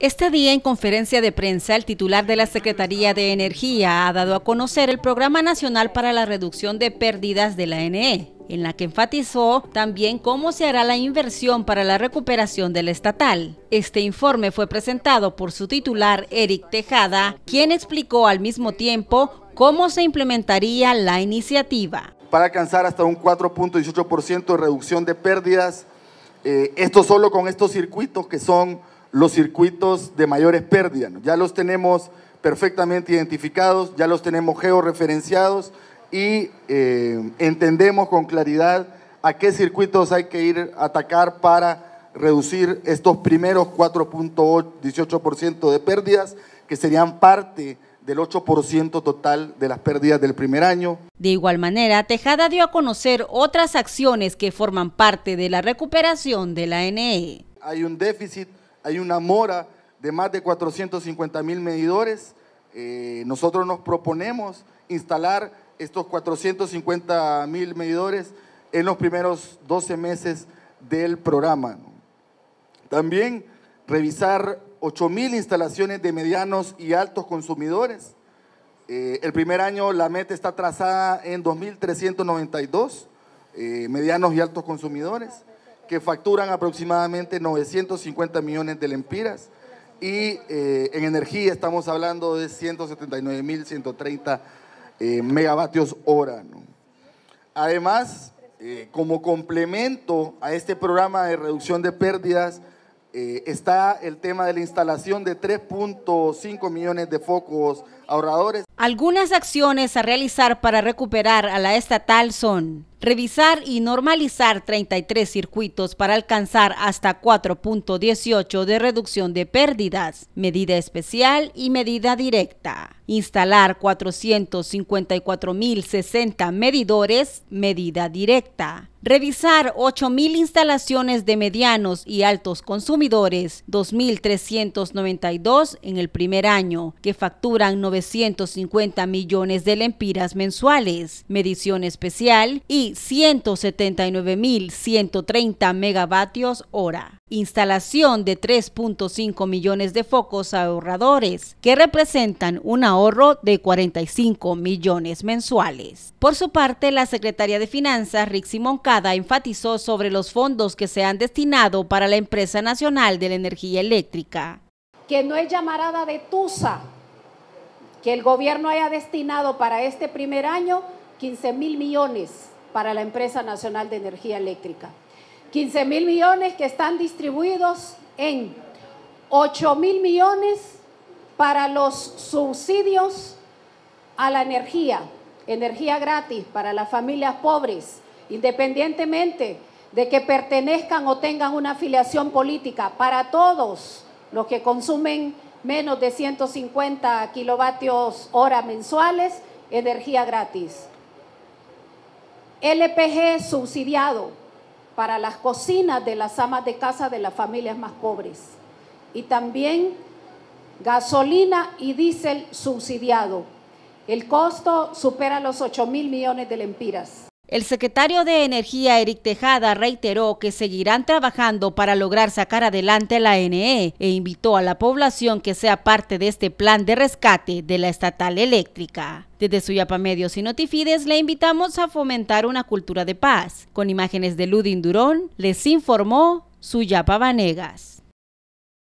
Este día en conferencia de prensa, el titular de la Secretaría de Energía ha dado a conocer el Programa Nacional para la Reducción de Pérdidas de la NE, en la que enfatizó también cómo se hará la inversión para la recuperación del estatal. Este informe fue presentado por su titular, Eric Tejada, quien explicó al mismo tiempo cómo se implementaría la iniciativa. Para alcanzar hasta un 4.18% de reducción de pérdidas, eh, esto solo con estos circuitos que son los circuitos de mayores pérdidas. Ya los tenemos perfectamente identificados, ya los tenemos georreferenciados y eh, entendemos con claridad a qué circuitos hay que ir a atacar para reducir estos primeros 4.18% de pérdidas que serían parte del 8% total de las pérdidas del primer año. De igual manera, Tejada dio a conocer otras acciones que forman parte de la recuperación de la NE. Hay un déficit hay una mora de más de 450 mil medidores. Eh, nosotros nos proponemos instalar estos 450 mil medidores en los primeros 12 meses del programa. También revisar 8 mil instalaciones de medianos y altos consumidores. Eh, el primer año la meta está trazada en 2.392 eh, medianos y altos consumidores que facturan aproximadamente 950 millones de lempiras y eh, en energía estamos hablando de 179.130 130 eh, megavatios hora. Además, eh, como complemento a este programa de reducción de pérdidas, eh, está el tema de la instalación de 3.5 millones de focos ahorradores. Algunas acciones a realizar para recuperar a la estatal son revisar y normalizar 33 circuitos para alcanzar hasta 4.18 de reducción de pérdidas, medida especial y medida directa. Instalar 454.060 medidores, medida directa Revisar 8.000 instalaciones de medianos y altos consumidores, 2.392 en el primer año, que facturan 950 millones de lempiras mensuales, medición especial y 179.130 megavatios hora. Instalación de 3.5 millones de focos ahorradores, que representan un ahorro de 45 millones mensuales. Por su parte, la secretaria de Finanzas, Rick Simon enfatizó sobre los fondos que se han destinado para la Empresa Nacional de la Energía Eléctrica. Que no es llamarada de Tusa que el gobierno haya destinado para este primer año 15 mil millones para la Empresa Nacional de Energía Eléctrica. 15 mil millones que están distribuidos en 8 mil millones para los subsidios a la energía, energía gratis para las familias pobres, independientemente de que pertenezcan o tengan una afiliación política, para todos los que consumen menos de 150 kilovatios hora mensuales, energía gratis. LPG subsidiado para las cocinas de las amas de casa de las familias más pobres. Y también gasolina y diésel subsidiado. El costo supera los 8 mil millones de lempiras. El secretario de Energía, Eric Tejada, reiteró que seguirán trabajando para lograr sacar adelante la NE e invitó a la población que sea parte de este plan de rescate de la estatal eléctrica. Desde Suyapa Medios y Notifides le invitamos a fomentar una cultura de paz. Con imágenes de Ludin Durón, les informó Suyapa Vanegas.